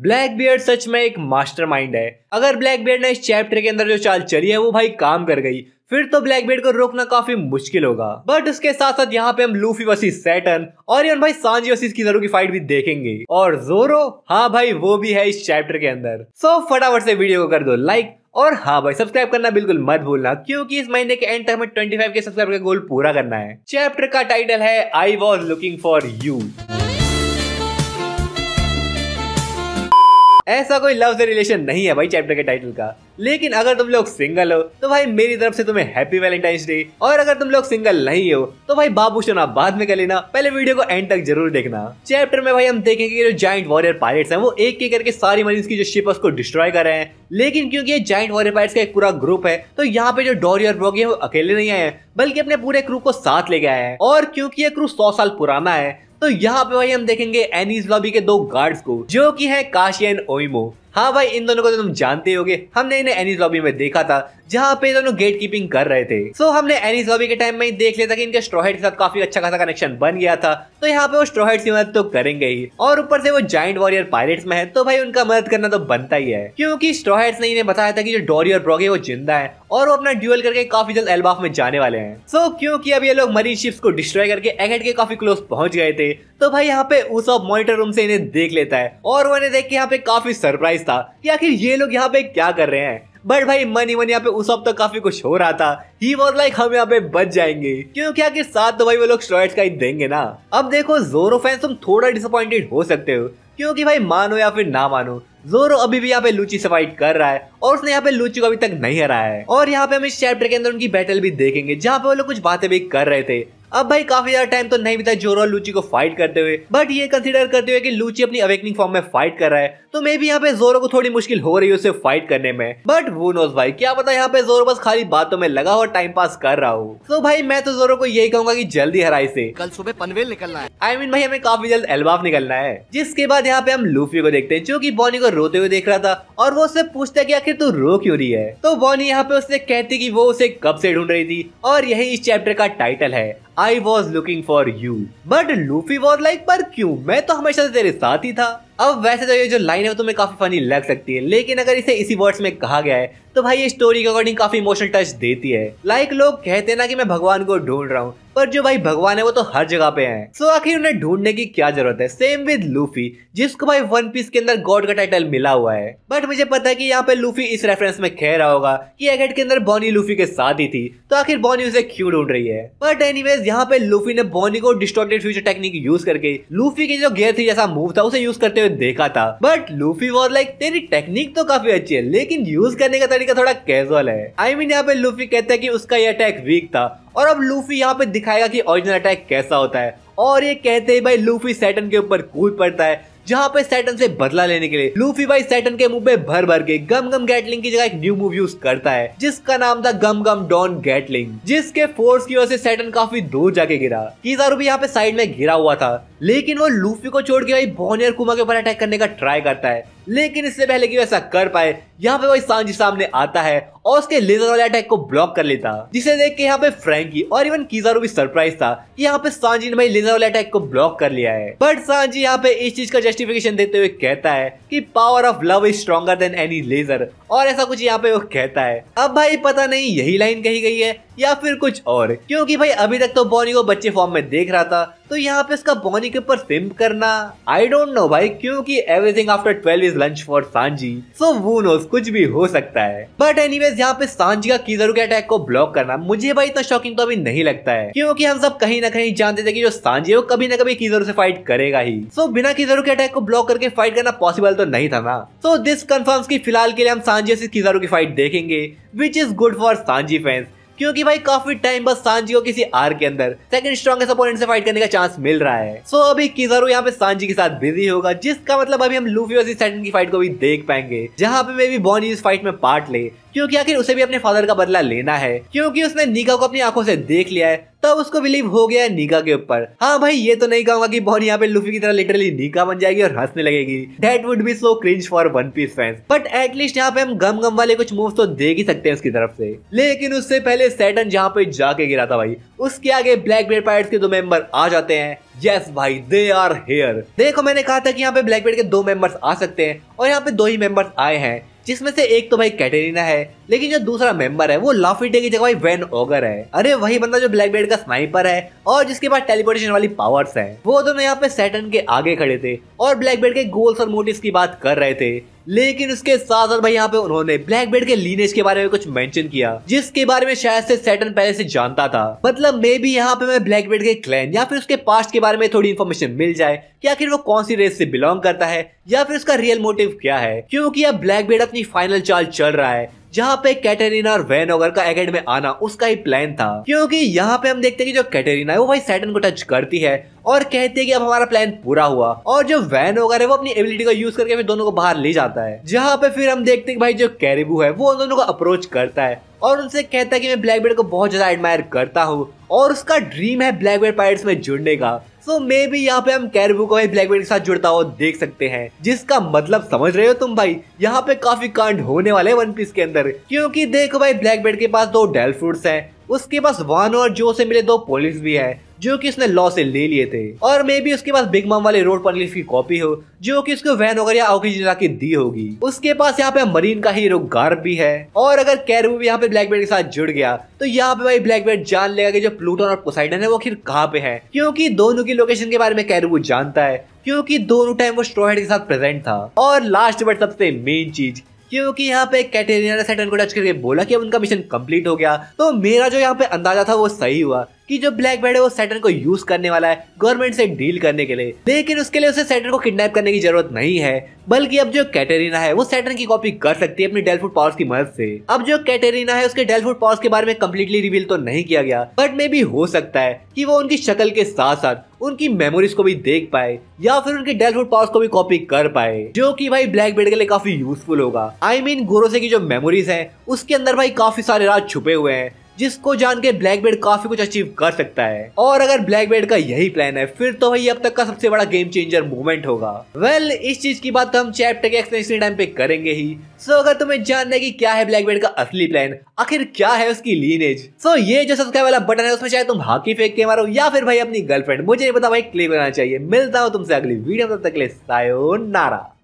black beard सच में एक mastermind है अगर ब्लैक बियर्ड ने इस चैप्टर के अंदर जो चाल चली है वो भाई काम कर गई फिर तो ब्लैक बियर्ड को रोकना काफी मुश्किल होगा बट उसके साथ साथ यहाँ पे हम लूफी वसीस सैटन और ये भाई सांजी वसीस की जरूर की फाइट भी देखेंगे और जोरो हाँ भाई वो भी है इस चैप्टर के अंदर सो so, फटाफट से वीडियो को कर दो लाइक और हाँ भाई सब्सक्राइब करना बिल्कुल मत भूलना क्योंकि इस महीने के एंड तक हमें 25 के सब्सक्राइब का गोल पूरा करना है चैप्टर का टाइटल है I was looking for you ऐसा कोई लव से रिलेशन नहीं है भाई चैप्टर के टाइटल का लेकिन अगर तुम लोग सिंगल हो तो भाई मेरी तरफ से तुम्हें हैप्पी वैलेंटाइंस डे और अगर तुम लोग सिंगल नहीं हो तो भाई बाबू आप बाद में कर लेना पहले वीडियो को एंड तक जरूर देखना चैप्टर में भाई हम देखेंगे कि जो जॉइंट वॉरियर पायलट्स हैं वो एक एक करके सारी मरीज की जो शिप है उसको डिस्ट्रॉय कर रहे हैं लेकिन क्योंकि ये जाइंट वॉरियर पायलट्स का एक पूरा ग्रुप है तो यहाँ पे जो डॉरियर बोगी है वो अकेले नहीं आए हैं बल्कि अपने पूरे क्रू को साथ लेके आए हैं और क्योंकि ये क्रू सौ साल पुराना है तो यहाँ पे भाई हम देखेंगे एनिस लॉबी के दो गार्ड्स को जो कि है काशी ओइमो हाँ भाई इन दोनों को तो तुम जानते होगे हमने इन्हें एनिस लॉबी में देखा था जहाँ पे दोनों गेट कीपिंग कर रहे थे सो so, हमने एनी जॉबी के टाइम में ही देख लिया था कि इनके स्ट्रोहेड के साथ काफी अच्छा खासा कनेक्शन बन गया था तो यहाँ पे वो स्ट्रोहेड की मदद तो करेंगे ही और ऊपर से वो जाइंट वॉरियर पायलट में है तो भाई उनका मदद करना तो बनता ही है क्योंकि स्ट्रोहेड ने इन्हें बताया था कि जो डॉरी और ब्रॉगे वो जिंदा है और वो अपना ड्यूएल करके काफी जल्द एल्बाफ में जाने वाले हैं सो so, क्योंकि अब ये लोग मरीन शिप्स को डिस्ट्रॉय करके एगेट के काफी क्लोज पहुंच गए थे तो भाई यहाँ पे उस मॉनिटर रूम से इन्हें देख लेता है और वो इन्हें देख के यहाँ पे काफी सरप्राइज था कि आखिर ये लोग यहाँ पे क्या कर रहे हैं बट भाई मनी मनी यहाँ पे उस वक्त तो काफी कुछ हो रहा था ही वॉज लाइक हम यहाँ पे बच जाएंगे क्योंकि आखिर साथ तो भाई वो लोग स्ट्रॉइड का ही देंगे ना अब देखो जोरो फैंस तुम थोड़ा डिसअपॉइंटेड हो सकते हो क्योंकि भाई मानो या फिर ना मानो जोरो अभी भी यहाँ पे लूची से फाइट कर रहा है और उसने यहाँ पे लूची को अभी तक नहीं हराया है और यहाँ पे हम इस चैप्टर के अंदर उनकी बैटल भी देखेंगे जहाँ पे वो लोग कुछ बातें भी कर रहे थे अब भाई काफी ज्यादा टाइम तो नहीं बिता जोरो और लूची को फाइट करते हुए बट ये कंसिडर करते हुए कि लूची अपनी अवेकनिंग फॉर्म में फाइट कर रहा है तो मे भी यहाँ पे जोरो को थोड़ी मुश्किल हो रही है उसे फाइट करने में बट वो नोज भाई क्या पता यहाँ पे जोरो बस खाली बातों में लगा और टाइम पास कर रहा हूँ तो भाई मैं तो जोरो को यही कहूंगा की जल्दी हराई से कल सुबह पनवेल निकलना है आई I मीन mean भाई हमें काफी जल्द एलबाफ निकलना है जिसके बाद यहाँ पे हम लूफी को देखते हैं जो की बॉनी को रोते हुए देख रहा था और वो उससे पूछता की आखिर तू रो क्यों रही है तो बॉनी यहाँ पे उससे कहती की वो उसे कब से ढूंढ रही थी और यही इस चैप्टर का टाइटल है I was looking for you but Luffy was like पर क्यूँ मैं तो हमेशा से तेरे साथ ही था अब वैसे तो ये जो लाइन है तो तुम्हें काफी फनी लग सकती है लेकिन अगर इसे इसी वर्ड्स में कहा गया है तो भाई ये स्टोरी के अकॉर्डिंग काफी इमोशनल टच देती है लाइक लोग कहते ना कि मैं भगवान को ढूंढ रहा हूँ पर जो भाई भगवान है वो तो हर जगह पे है सो so, आखिर उन्हें ढूंढने की क्या जरूरत है सेम विद लूफी जिसको भाई वन पीस के अंदर गॉड का टाइटल मिला हुआ है बट मुझे पता है कि यहाँ पे लूफी इस रेफरेंस में कह रहा होगा कि एगेट के अंदर बॉनी लूफी के साथ ही थी तो आखिर बॉनी उसे क्यों ढूंढ रही है बट एनी यहाँ पे लूफी ने बॉनी को डिस्ट्रॉक्टेड फ्यूचर टेक्निक यूज करके लूफी की जो गेयर थी जैसा मूव था उसे यूज करते हुए देखा था बट लूफी वॉज लाइक तेरी टेक्निक तो काफी अच्छी है लेकिन यूज करने का तरीका थोड़ा कैजुअल है आई मीन यहाँ पे लूफी कहते हैं कि उसका ये अटैक वीक था और अब लूफी यहाँ पे दिखाएगा कि ओरिजिनल अटैक कैसा होता है और ये कहते हैं भाई लूफी सैटन के ऊपर कूद पड़ता है जहाँ पे सैटन से बदला लेने के लिए लूफी भाई सैटन के मुंह पे भर भर के गम गम गैटलिंग की जगह एक न्यू मूव यूज करता है जिसका नाम था गम गम डॉन गैटलिंग जिसके फोर्स की वजह से सैटन काफी दूर जाके गिरा कीजारू भी यहाँ पे साइड में गिरा हुआ था लेकिन वो लूफी को छोड़ के भाई बोनियर कुमा के ऊपर अटैक करने का ट्राई करता है लेकिन इससे पहले कि ऐसा कर पाए यहाँ पे वो सांझी सामने आता है और उसके लेजर वाले अटैक को ब्लॉक कर लेता जिसे देख के यहाँ पे फ्रेंकी और इवन कीजारू भी सरप्राइज था कि यहाँ पे सांझी ने भाई लेजर वाले अटैक को ब्लॉक कर लिया है बट सांजी यहाँ पे इस चीज का जस्टिफिकेशन देते हुए कहता है की power of love is stronger than any laser और ऐसा कुछ यहाँ पे वो कहता है अब भाई पता नहीं यही लाइन कही गई है या फिर कुछ और क्योंकि भाई अभी तक तो बॉनी को बच्चे फॉर्म में देख रहा था तो यहाँ पे इसका बॉनी के ऊपर सिम्प करना आई डोंट नो भाई क्योंकि everything after twelve is lunch for Sanji so वो नोस कुछ भी हो सकता है बट एनी वेज यहाँ पे सांजी का किजरू के अटैक को ब्लॉक करना मुझे भाई इतना शॉकिंग तो अभी नहीं लगता है क्योंकि हम सब कहीं ना कहीं जानते थे कि जो सांजी है वो कभी ना कभी किजरू से फाइट करेगा ही सो so, बिना किजरू के अटैक को ब्लॉक करके फाइट करना पॉसिबल तो नहीं था ना सो दिस कन्फर्म की फिलहाल के लिए हम सांजी से किजरू की फाइट देखेंगे which is good for Sanji fans क्योंकि भाई काफी टाइम बस सांजी को किसी आर के अंदर सेकंड स्ट्रॉन्गेस्ट अपोनेंट से फाइट करने का चांस मिल रहा है सो so, अभी किजारो यहाँ पे सांजी के साथ बिजी होगा जिसका मतलब अभी हम लूफी वर्सेस सैटन की फाइट को भी देख पाएंगे जहाँ पे मे भी बॉन इस फाइट में पार्ट ले क्योंकि आखिर उसे भी अपने फादर का बदला लेना है क्योंकि उसने निगा को अपनी आंखों से देख लिया है तब तो उसको बिलीव हो गया है निगा के ऊपर हाँ भाई ये तो नहीं कहूंगा कि बहुत यहाँ पे लुफी की तरह लिटरली निगा बन जाएगी और हंसने लगेगी that would be so cringe for one piece fans but at least यहाँ पे हम गम गम वाले कुछ मूव तो देख ही सकते हैं उसकी तरफ से लेकिन उससे पहले सैटन जहाँ पे जाके गिरा था भाई उसके आगे ब्लैक बेड पायरेट्स के दो मेंबर आ जाते हैं यस भाई दे आर हेयर देखो मैंने कहा था कि यहाँ पे ब्लैक बेड के दो मेंबर्स आ सकते हैं और यहाँ पे दो ही मेंबर्स आए हैं जिसमें से एक तो भाई कैटरीना है लेकिन जो दूसरा मेंबर है वो लॉफिटे की जगह भाई वेन ओगर है अरे वही बंदा जो ब्लैक बेल्ट का स्नाइपर है और जिसके पास टेलीपोर्टेशन वाली पावर्स है वो दोनों तो यहाँ पे सैटन के आगे खड़े थे और ब्लैक बेल्ट के गोल्स और मोटिव की बात कर रहे थे लेकिन उसके साथ साथ भाई यहाँ पे उन्होंने ब्लैक बेल्ट के लीनेज के बारे में कुछ मेंशन किया जिसके बारे में शायद से सैटन पहले से जानता था मतलब मे भी यहाँ पे मैं ब्लैक बेल्ट के क्लैन या फिर उसके पास्ट के बारे में थोड़ी इन्फॉर्मेशन मिल जाए कि आखिर वो कौन सी रेस से बिलोंग करता है या फिर उसका रियल मोटिव क्या है क्योंकि अब ब्लैक बेल्ट अपनी फाइनल चाल चल रहा है जहाँ पे कैटरीना और वेनोगर का एकेड में आना उसका ही प्लान था क्योंकि यहाँ पे हम देखते हैं कि जो कैटरीना है वो भाई सैटन को टच करती है और कहती है कि अब हमारा प्लान पूरा हुआ और जो वैन वगैरह है वो अपनी एबिलिटी का यूज करके फिर दोनों को बाहर ले जाता है जहाँ पे फिर हम देखते हैं भाई जो कैरिबू है वो उन दोनों को अप्रोच करता है और उनसे कहता है कि मैं ब्लैकबेर्ड को बहुत ज्यादा एडमायर करता हूँ और उसका ड्रीम है ब्लैकबेर्ड पायरेट्स में जुड़ने का सो मे भी यहाँ पे हम कैरबू को ब्लैक बेल्ट के साथ जुड़ता हो देख सकते हैं जिसका मतलब समझ रहे हो तुम भाई यहाँ पे काफी कांड होने वाले वन पीस के अंदर क्योंकि देखो भाई ब्लैक बेल्ट के पास दो डेल फ्रूट है उसके पास वन और जो से मिले दो पोलिस भी है जो कि उसने लॉ से ले लिए थे और मे बी उसके पास बिग माम वाले रोड पनलिफ की कॉपी हो जो कि उसको वैन वगैरह जिला की दी होगी उसके पास यहाँ पे मरीन का हीरो गार्ब भी है और अगर कैरबू भी यहाँ पे बेल्ट के साथ जुड़ गया तो यहाँ पे भाई ब्लैक बेल्ट जान लेगा कि जो प्लूटोन और पोसाइडन है वो आखिर कहाँ पे है क्योंकि दोनों की लोकेशन के बारे में कैरू जानता है क्योंकि दोनों टाइम वो स्ट्रोहेड के साथ प्रेजेंट था और लास्ट बट सबसे मेन चीज क्योंकि यहाँ पे कैटेरिया ने को टच करके बोला कि अब उनका मिशन कंप्लीट हो गया तो मेरा जो यहाँ पे अंदाजा था वो सही हुआ कि जो ब्लैक बेड है वो सैटर्न को यूज करने वाला है गवर्नमेंट से डील करने के लिए लेकिन उसके लिए उसे सैटर्न को किडनैप करने की जरूरत नहीं है बल्कि अब जो कैटेरिना है वो सैटर्न की कॉपी कर सकती है अपनी डेलफुट पावर्स की मदद से अब जो कैटेरिना है उसके डेलफुट पावर्स के बारे में कम्प्लीटली रिवील तो नहीं किया गया बट मे भी हो सकता है की वो उनकी शक्ल के साथ साथ उनकी मेमोरीज को भी देख पाए या फिर उनके डेलफुट पावर्स को भी कॉपी कर पाए जो कि भाई ब्लैक बेड के लिए काफी यूजफुल होगा आई मीन गोरोसे की जो मेमोरीज हैं उसके अंदर भाई काफी सारे राज छुपे हुए हैं जिसको जान के ब्लैक बेल्ट काफी कुछ अचीव कर सकता है और अगर ब्लैक बेल्ट का यही प्लान है फिर तो भाई अब तक का सबसे बड़ा गेम चेंजर मूवमेंट होगा वेल well, इस चीज की बात तो हम चैप्टर के एक्सप्लेनेशन टाइम पे करेंगे ही सो so, अगर तुम्हें जानना है कि क्या है ब्लैक बेड का असली प्लान आखिर क्या है उसकी लीनेज सो so, ये जो सबका वाला बटन है उसमें चाहे तुम हाकी फेंक के मारो या फिर भाई अपनी गर्लफ्रेंड मुझे नहीं पता भाई क्लिक बनाना चाहिए मिलता हूँ तुमसे अगली वीडियो तब तक ले सायो नारा